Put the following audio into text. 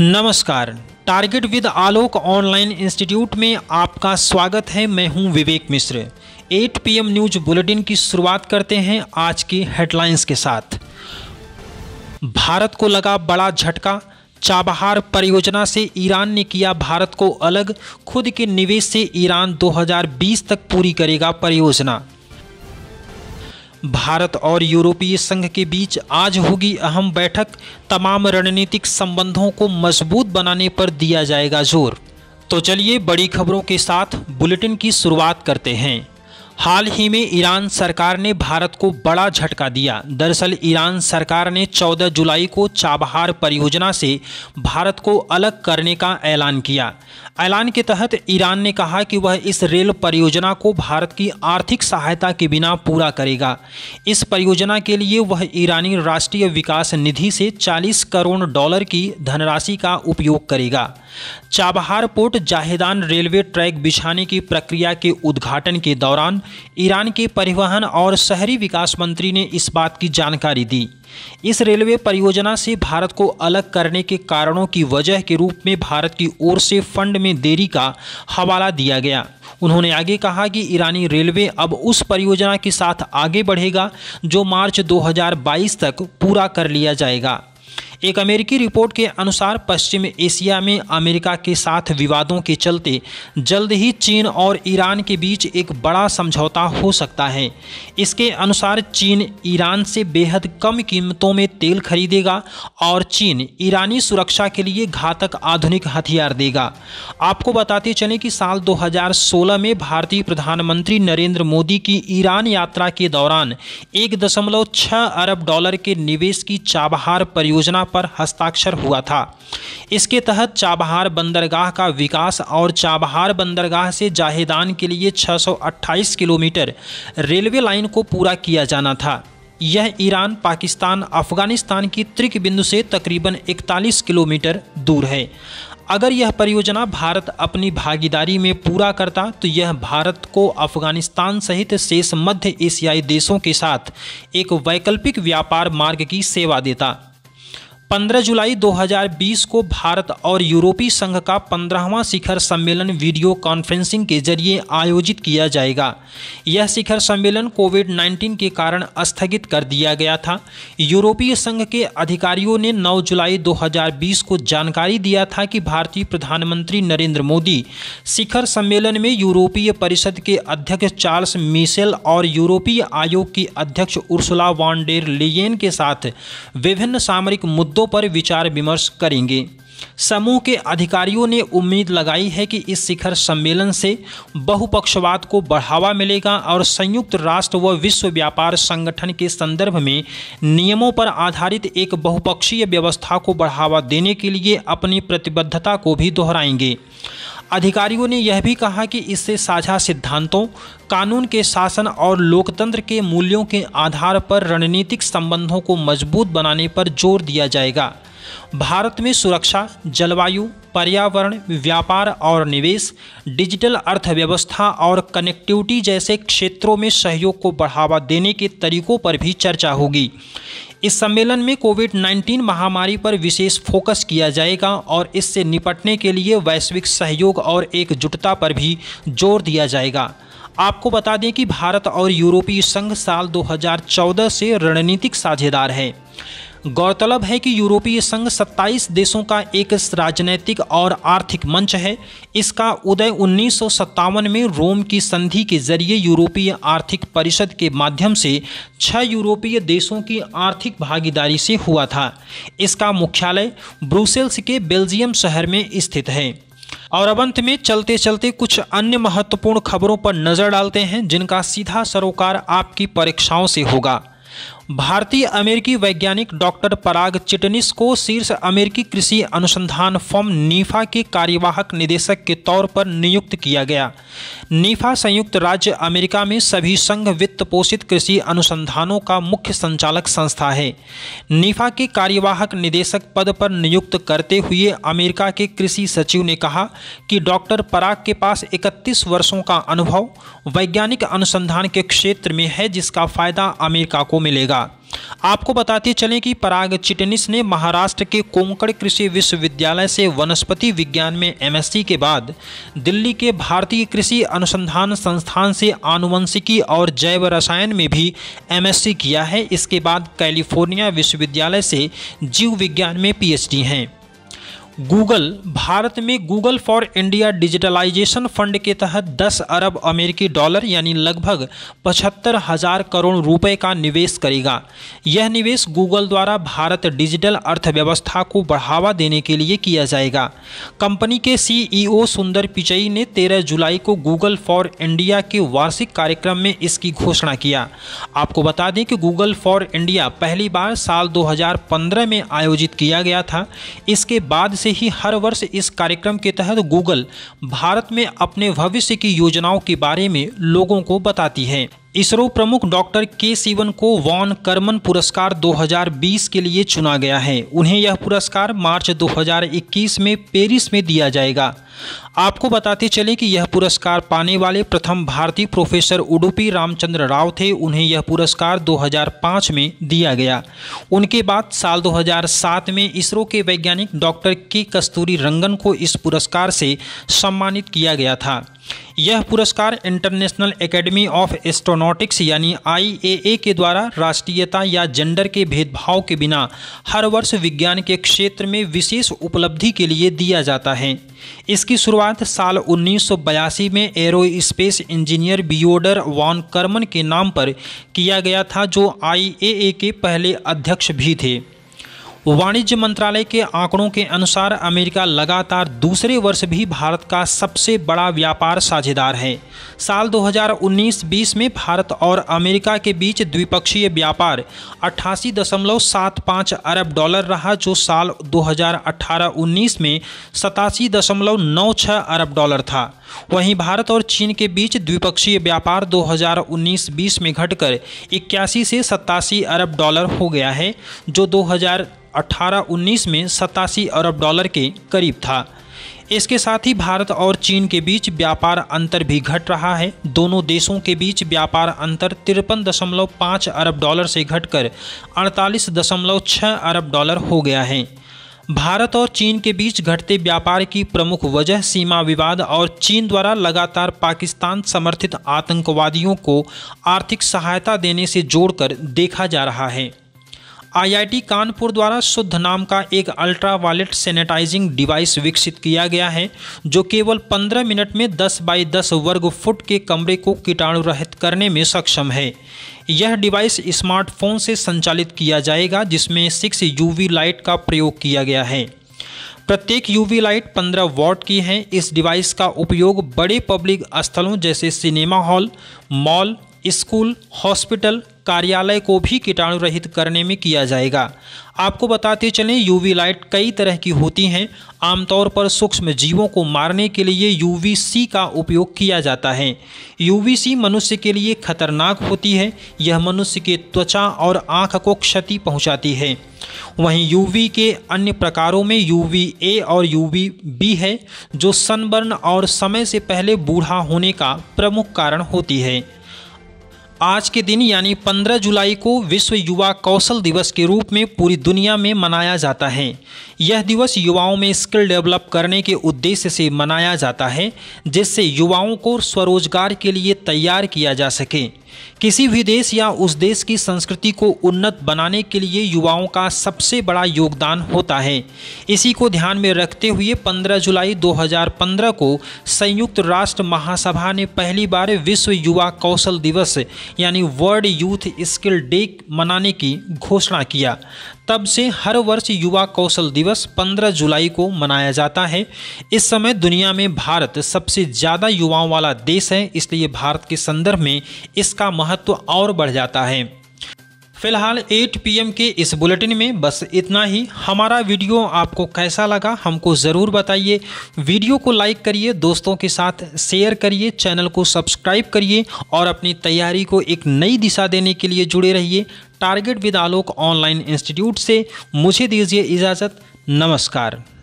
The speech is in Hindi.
नमस्कार target with Alok online institute में आपका स्वागत है मैं हूं Vivek Mishra 8 PM news bulletin की शुरुआत करते हैं आज की हेडलाइंस के साथ भारत को लगा बड़ा झटका चाबहार परियोजना से ईरान ने किया भारत को अलग खुद के निवेश से ईरान 2020 तक पूरी करेगा परियोजना भारत और यूरोपीय संघ के बीच आज होगी अहम बैठक तमाम रणनीतिक संबंधों को मजबूत बनाने पर दिया जाएगा जोर तो चलिए बड़ी खबरों के साथ बुलेटिन की शुरुआत करते हैं हाल ही में ईरान सरकार ने भारत को बड़ा झटका दिया दरअसल ईरान सरकार ने 14 जुलाई को चाबहार परियोजना से भारत को अलग करने का ऐलान किया ऐलान के तहत ईरान ने कहा कि वह इस रेल परियोजना को भारत की आर्थिक सहायता के बिना पूरा करेगा इस परियोजना के लिए वह ईरानी राष्ट्रीय विकास निधि से 40 करोड़ डॉलर की धनराशि का उपयोग करेगा Chabahar port Zahedan railway track बिछाने की प्रक्रिया के उद्घाटन के दौरान ईरान के परिवहन और शहरी विकास मंत्री ने इस बात की जानकारी दी इस रेलवे परियोजना से भारत को अलग करने के कारणों की वजह के रूप में भारत की ओर से फंड में देरी का हवाला दिया गया उन्होंने आगे कहा कि ईरानी रेलवे अब उस परियोजना के साथ आगे बढ़ेगा जो मार्च 2022 तक पूरा कर लिया जाएगा एक अमेरिकी रिपोर्ट के अनुसार पश्चिम एशिया में अमेरिका के साथ विवादों के चलते जल्द ही चीन और ईरान के बीच एक बड़ा समझौता हो सकता है इसके अनुसार चीन ईरान से बेहद कम कीमतों में तेल खरीदेगा और चीन ईरानी सुरक्षा के लिए घातक आधुनिक हथियार देगा आपको बताते चले कि साल 2016 में भारतीय प्रधानमंत्री नरेंद्र मोदी की ईरान यात्रा के दौरान एक दशमलव छः अरब डॉलर के निवेश की चाबहार परियोजना पर हस्ताक्षर हुआ था इसके तहत चाबहार बंदरगाह का विकास और चाबहार बंदरगाह से जाहेदान के लिए 628 किलोमीटर रेलवे लाइन को पूरा किया जाना था यह ईरान पाकिस्तान अफगानिस्तान की त्रिक बिंदु से तकरीबन 41 किलोमीटर दूर है अगर यह परियोजना भारत अपनी भागीदारी में पूरा करता तो यह भारत को अफगानिस्तान सहित शेष मध्य एशियाई देशों के साथ एक वैकल्पिक व्यापार मार्ग की सेवा देता 15 जुलाई 2020 को भारत और यूरोपीय संघ का 15वां शिखर सम्मेलन वीडियो कॉन्फ्रेंसिंग के जरिए आयोजित किया जाएगा यह शिखर सम्मेलन कोविड 19 के कारण स्थगित कर दिया गया था यूरोपीय संघ के अधिकारियों ने 9 जुलाई 2020 को जानकारी दिया था कि भारतीय प्रधानमंत्री नरेंद्र मोदी शिखर सम्मेलन में यूरोपीय परिषद के अध्यक्ष चार्ल्स मिशेल और यूरोपीय आयोग की अध्यक्ष उर्सुला वॉन्डेर लियेन के साथ विभिन्न सामरिक मुद्दों मुद्दों पर विचार विमर्श करेंगे समूह के अधिकारियों ने उम्मीद लगाई है कि इस शिखर सम्मेलन से बहुपक्षवाद को बढ़ावा मिलेगा और संयुक्त राष्ट्र व विश्व व्यापार संगठन के संदर्भ में नियमों पर आधारित एक बहुपक्षीय व्यवस्था को बढ़ावा देने के लिए अपनी प्रतिबद्धता को भी दोहराएंगे अधिकारियों ने यह भी कहा कि इससे साझा सिद्धांतों कानून के शासन और लोकतंत्र के मूल्यों के आधार पर रणनीतिक संबंधों को मजबूत बनाने पर जोर दिया जाएगा भारत में सुरक्षा जलवायु पर्यावरण व्यापार और निवेश डिजिटल अर्थव्यवस्था और कनेक्टिविटी जैसे क्षेत्रों में सहयोग को बढ़ावा देने के तरीकों पर भी चर्चा होगी इस सम्मेलन में कोविड 19 महामारी पर विशेष फोकस किया जाएगा और इससे निपटने के लिए वैश्विक सहयोग और एकजुटता पर भी जोर दिया जाएगा आपको बता दें कि भारत और यूरोपीय संघ साल 2014 से रणनीतिक साझेदार है गौरतलब है कि यूरोपीय संघ 27 देशों का एक राजनैतिक और आर्थिक मंच है इसका उदय उन्नीस में रोम की संधि के जरिए यूरोपीय आर्थिक परिषद के माध्यम से छह यूरोपीय देशों की आर्थिक भागीदारी से हुआ था इसका मुख्यालय ब्रुसेल्स के बेल्जियम शहर में स्थित है और अब अंत में चलते चलते कुछ अन्य महत्वपूर्ण खबरों पर नज़र डालते हैं जिनका सीधा सरोकार आपकी परीक्षाओं से होगा भारतीय अमेरिकी वैज्ञानिक डॉक्टर पराग चिटनिस को शीर्ष अमेरिकी कृषि अनुसंधान फर्म नीफा के कार्यवाहक निदेशक के तौर पर नियुक्त किया गया नीफा संयुक्त राज्य अमेरिका में सभी संघ वित्त पोषित कृषि अनुसंधानों का मुख्य संचालक संस्था है नीफा के कार्यवाहक निदेशक पद पर नियुक्त करते हुए अमेरिका के कृषि सचिव ने कहा कि डॉक्टर पराग के पास इकतीस वर्षों का अनुभव वैज्ञानिक अनुसंधान के क्षेत्र में है जिसका फायदा अमेरिका को मिलेगा आपको बताते चलें कि पराग चिटनिस ने महाराष्ट्र के कोंकण कृषि विश्वविद्यालय से वनस्पति विज्ञान में एमएससी के बाद दिल्ली के भारतीय कृषि अनुसंधान संस्थान से आनुवंशिकी और जैव रसायन में भी एमएससी किया है इसके बाद कैलिफोर्निया विश्वविद्यालय से जीव विज्ञान में पीएचडी हैं गूगल भारत में Google for India digitalisation fund के तहत 10 अरब अमेरिकी डॉलर यानी लगभग पचहत्तर हजार करोड़ रुपए का निवेश करेगा यह निवेश गूगल द्वारा भारत डिजिटल अर्थव्यवस्था को बढ़ावा देने के लिए किया जाएगा कंपनी के सीईओ सुंदर पिचई ने 13 जुलाई को गूगल फॉर इंडिया के वार्षिक कार्यक्रम में इसकी घोषणा किया आपको बता दें कि गूगल फॉर इंडिया पहली बार साल दो में आयोजित किया गया था इसके बाद से से ही हर वर्ष इस कार्यक्रम के तहत गूगल भारत में अपने भविष्य की योजनाओं के बारे में लोगों को बताती है इसरो प्रमुख डॉक्टर के सीवन को वॉन कर्मन पुरस्कार 2020 के लिए चुना गया है उन्हें यह पुरस्कार मार्च 2021 में पेरिस में दिया जाएगा आपको बताते चले कि यह पुरस्कार पाने वाले प्रथम भारतीय प्रोफेसर उडुपी रामचंद्र राव थे उन्हें यह पुरस्कार 2005 में दिया गया उनके बाद साल 2007 में इसरो के वैज्ञानिक डॉक्टर के कस्तूरी रंगन को इस पुरस्कार से सम्मानित किया गया था यह पुरस्कार इंटरनेशनल एकेडमी ऑफ एस्ट्रोनॉटिक्स यानी आईएए के द्वारा राष्ट्रीयता या जेंडर के भेदभाव के बिना हर वर्ष विज्ञान के क्षेत्र में विशेष उपलब्धि के लिए दिया जाता है इसकी शुरुआत साल 1982 में aero space engineer Theodore von Karman के नाम पर किया गया था जो आईएए के पहले अध्यक्ष भी थे वाणिज्य मंत्रालय के आंकड़ों के अनुसार अमेरिका लगातार दूसरे वर्ष भी भारत का सबसे बड़ा व्यापार साझेदार है साल 2019-20 में भारत और अमेरिका के बीच द्विपक्षीय व्यापार अट्ठासी अरब डॉलर रहा जो साल 2018-19 में सतासी अरब डॉलर था वहीं भारत और चीन के बीच द्विपक्षीय व्यापार 2019-20 में घटकर इक्यासी से सत्तासी अरब डॉलर हो गया है जो 2000 2018-19 में सतासी अरब डॉलर के करीब था इसके साथ ही भारत और चीन के बीच व्यापार अंतर भी घट रहा है दोनों देशों के बीच व्यापार अंतर तिरपन दशमलव पाँच अरब डॉलर से घटकर अड़तालीस दशमलव छः अरब डॉलर हो गया है भारत और चीन के बीच घटते व्यापार की प्रमुख वजह सीमा विवाद और चीन द्वारा लगातार पाकिस्तान समर्थित आतंकवादियों को आर्थिक सहायता देने से जोड़कर देखा जा रहा है आईआईटी कानपुर द्वारा शुद्ध नाम का एक अल्ट्रा वायलेट सैनिटाइजिंग डिवाइस विकसित किया गया है जो केवल 15 मिनट में 10 बाई 10 वर्ग फुट के कमरे को कीटाणु रहित करने में सक्षम है यह डिवाइस स्मार्टफोन से संचालित किया जाएगा जिसमें सिक्स यूवी लाइट का प्रयोग किया गया है प्रत्येक यूवी लाइट 15 वॉट की है इस डिवाइस का उपयोग बड़े पब्लिक स्थलों जैसे cinema hall mall school hospital कार्यालय को भी कीटाणु रहित करने में किया जाएगा आपको बताते चलें यूवी लाइट कई तरह की होती हैं आमतौर पर सूक्ष्म जीवों को मारने के लिए यूवी सी का उपयोग किया जाता है यूवी सी मनुष्य के लिए खतरनाक होती है यह मनुष्य के त्वचा और आँख को क्षति पहुँचाती है वहीं यूवी के अन्य प्रकारों में यूवी ए और यूवी बी है जो सनबर्न और समय से पहले बूढ़ा होने का प्रमुख कारण होती है आज के दिन यानी 15 जुलाई को विश्व युवा कौशल दिवस के रूप में पूरी दुनिया में मनाया जाता है यह दिवस युवाओं में स्किल डेवलप करने के उद्देश्य से मनाया जाता है जिससे युवाओं को स्वरोजगार के लिए तैयार किया जा सके किसी भी देश या उस देश की संस्कृति को उन्नत बनाने के लिए युवाओं का सबसे बड़ा योगदान होता है इसी को ध्यान में रखते हुए 15 जुलाई 2015 को संयुक्त राष्ट्र महासभा ने पहली बार विश्व युवा कौशल दिवस यानी वर्ल्ड यूथ स्किल डे मनाने की घोषणा किया तब से हर वर्ष युवा कौशल दिवस 15 जुलाई को मनाया जाता है इस समय दुनिया में भारत सबसे ज़्यादा युवाओं वाला देश है इसलिए भारत के संदर्भ में इसका महत्व और बढ़ जाता है फिलहाल 8 पीएम के इस बुलेटिन में बस इतना ही हमारा वीडियो आपको कैसा लगा हमको ज़रूर बताइए वीडियो को लाइक करिए दोस्तों के साथ शेयर करिए चैनल को सब्सक्राइब करिए और अपनी तैयारी को एक नई दिशा देने के लिए जुड़े रहिए target with Alok online institute से मुझे दीजिए इजाज़त नमस्कार